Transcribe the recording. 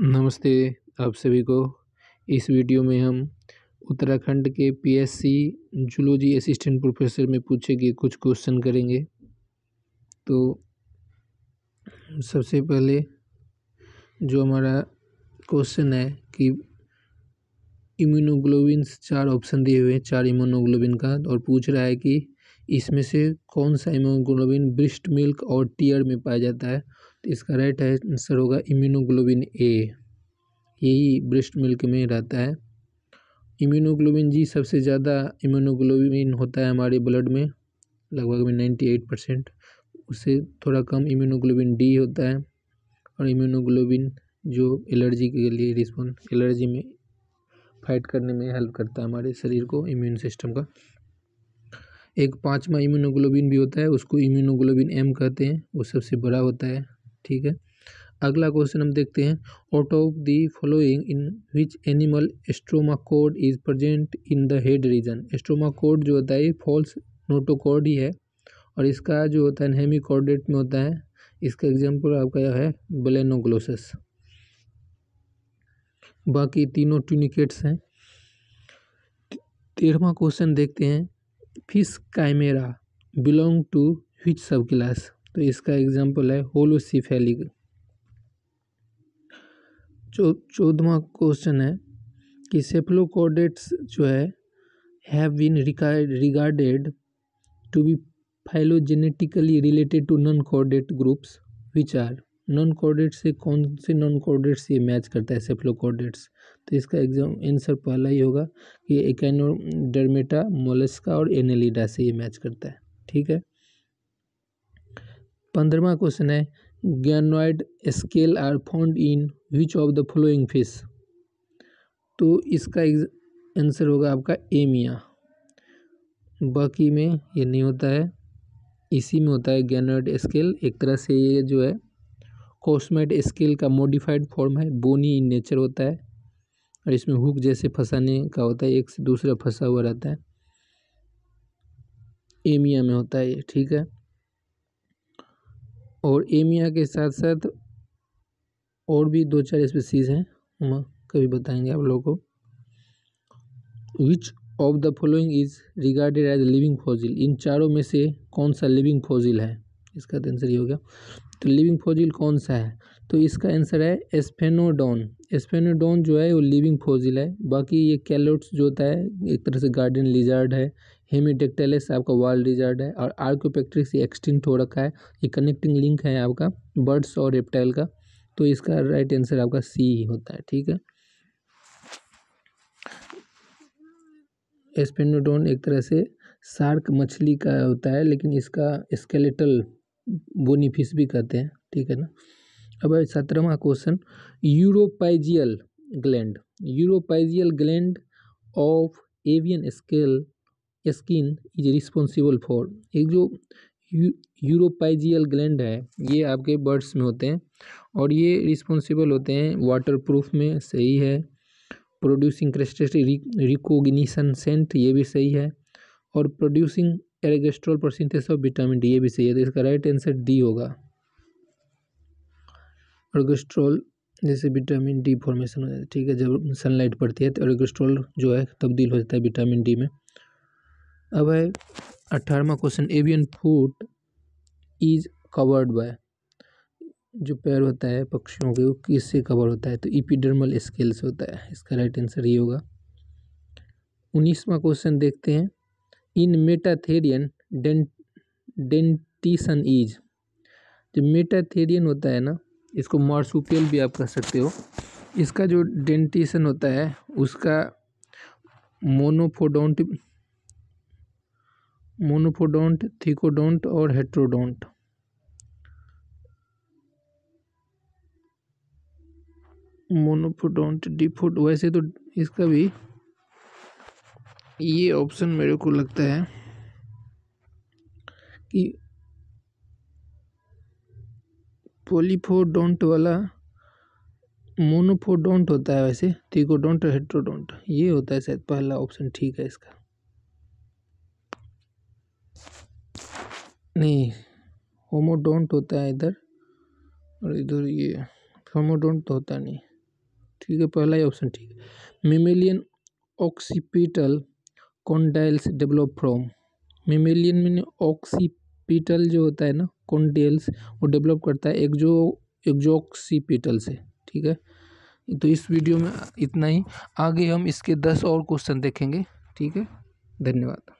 नमस्ते आप सभी को इस वीडियो में हम उत्तराखंड के पीएससी जूलॉजी असिस्टेंट प्रोफेसर में पूछे गए कुछ क्वेश्चन करेंगे तो सबसे पहले जो हमारा क्वेश्चन है कि इम्यूनोग्लोबिन चार ऑप्शन दिए हुए हैं चार इम्यूनोग्लोबिन का और पूछ रहा है कि इसमें से कौन सा इम्यूनोग्लोबिन ब्रिस्ट मिल्क और टीयर में पाया जाता है इसका राइट आंसर होगा इम्यूनोग्लोबिन ए यही ब्रेस्ट मिल्क में रहता है इम्यूनोग्लोबिन जी सबसे ज़्यादा इम्यूनोग्लोबिन होता है हमारे ब्लड में लगभग में नाइन्टी एट परसेंट उससे थोड़ा कम इम्यूनोग्लोबिन डी होता है और इम्यूनोग्लोबिन जो एलर्जी के लिए रिस्पॉन्स एलर्जी में फाइट करने में हेल्प करता है हमारे शरीर को इम्यून सिस्टम का एक पाँचवा इम्यूनोग्लोबिन भी होता है उसको इम्यूनोग्लोबिन एम कहते हैं वो सबसे बड़ा होता है ठीक है अगला क्वेश्चन हम देखते हैं out of the following in which animal stomochord is present in the head region stomochord जो होता है फॉल्स नोटोकॉड ही है और इसका जो होता है हेमिकॉर्डेट में होता है इसका एग्जाम्पल आपका यह है ब्लेनोग्लोसस बाकी तीनों ट्यूनिकेट्स हैं तेरहवा क्वेश्चन देखते हैं fish chimaera belong to which sub class तो इसका एग्जाम्पल है होलोसीफेलिक चौ चो, क्वेश्चन है कि सेफ्लोकोडेट्स जो है have been regarded to be phylogenetically related to non chordate groups which are non chordate से कौन से नॉन कॉर्डेट्स ये मैच करता है सेफ्लोकोडेट्स तो इसका एग्जाम आंसर पहला ही होगा कि एकनोडर्मेटा मोलस्का और एनेलिडा से ये मैच करता है ठीक है पंद्रवा क्वेश्चन है ganoid scale are found in which of the following fish तो इसका आंसर होगा आपका एमिया बाकी में ये नहीं होता है इसी में होता है गैनोइड स्केल एक तरह से ये जो है कॉस्मेट स्केल का मॉडिफाइड फॉर्म है बोनी इन नेचर होता है और इसमें हुक जैसे फंसाने का होता है एक से दूसरा फंसा हुआ रहता है एमिया में होता है ये ठीक है और एमिया के साथ साथ और भी दो चार स्पीसीज़ हैं हम कभी बताएंगे आप लोगों को which of the following is regarded as living fossil इन चारों में से कौन सा लिविंग फॉजिल है इसका आंसर तो ये हो गया तो लिविंग फॉजिल कौन सा है तो इसका आंसर है एस्पेनोडॉन एस्पेनोडॉन जो है वो लिविंग फॉजिल है बाकी ये कैलोट्स जो होता है एक तरह से गार्डन लिजार्ड है हेमिडेक्टेलिस आपका वर्ल्ड रिजर्ट है और आर्क्योपेक्ट्रिक्स ये एक्सटिंक्ट हो रखा है ये कनेक्टिंग लिंक है आपका बर्ड्स और रेप्टाइल का तो इसका राइट आंसर आपका सी ही होता है ठीक है एस्पेनोडोन एक तरह से शार्क मछली का होता है लेकिन इसका स्केलेटल बोनी फिश भी कहते हैं ठीक है ना अब सत्रहवा question uropygial gland uropygial gland of avian scale skin is responsible for एक जो यू, यूरोपाइजियल ग्लैंड है ये आपके बर्ड्स में होते हैं और ये रिस्पॉन्सिबल होते हैं वाटर प्रूफ में सही है प्रोड्यूसिंग क्रेस्टेट रिकोगनीसन सेंट ये भी सही है और प्रोड्यूसिंग एरेगेस्ट्रोल पर सिंथेस ऑफ विटामिन डी ये भी सही है तो इसका राइट आंसर डी होगा एरेगेस्ट्रोल जैसे विटामिन डी फॉर्मेशन हो जाता है ठीक है जब सनलाइट पड़ती है तो एरेगेस्ट्रोल जो है तब्दील हो जाता है विटामिन डी में अब है अट्ठारहवा question avian foot is covered by जो पैर होता है पक्षियों के वो किससे कवर होता है तो इपिडर्मल स्केल से होता है इसका राइट आंसर ये होगा उन्नीसवा क्वेश्चन देखते हैं इन मेटाथेरियन डेंट डेंटिसन इज जो मेटाथेरियन होता है ना इसको मार्सुपियल भी आप कह सकते हो इसका जो डेंटिसन होता है उसका मोनोफोडोंट मोनोफोडोंट थीकोडोंट और हेट्रोडोंट मोनोफोडोंट डिफोड वैसे तो इसका भी ये ऑप्शन मेरे को लगता है कि पोलीफोडोंट वाला मोनोफोडोंट होता है वैसे थीकोडोंट और हेट्रोडोंट ये होता है शायद पहला ऑप्शन ठीक है इसका नहीं होमोडोंट होता है इधर और इधर ये होमोडोंट तो होता नहीं ठीक है पहला ही ऑप्शन ठीक है mammalian occipital condyles develop from mammalian में ऑक्सीपिटल जो होता है ना कॉन्डेल्स वो डेवलप करता है एग्जो ऑक्सीपिटल से ठीक है तो इस वीडियो में इतना ही आगे हम इसके दस और क्वेश्चन देखेंगे ठीक है धन्यवाद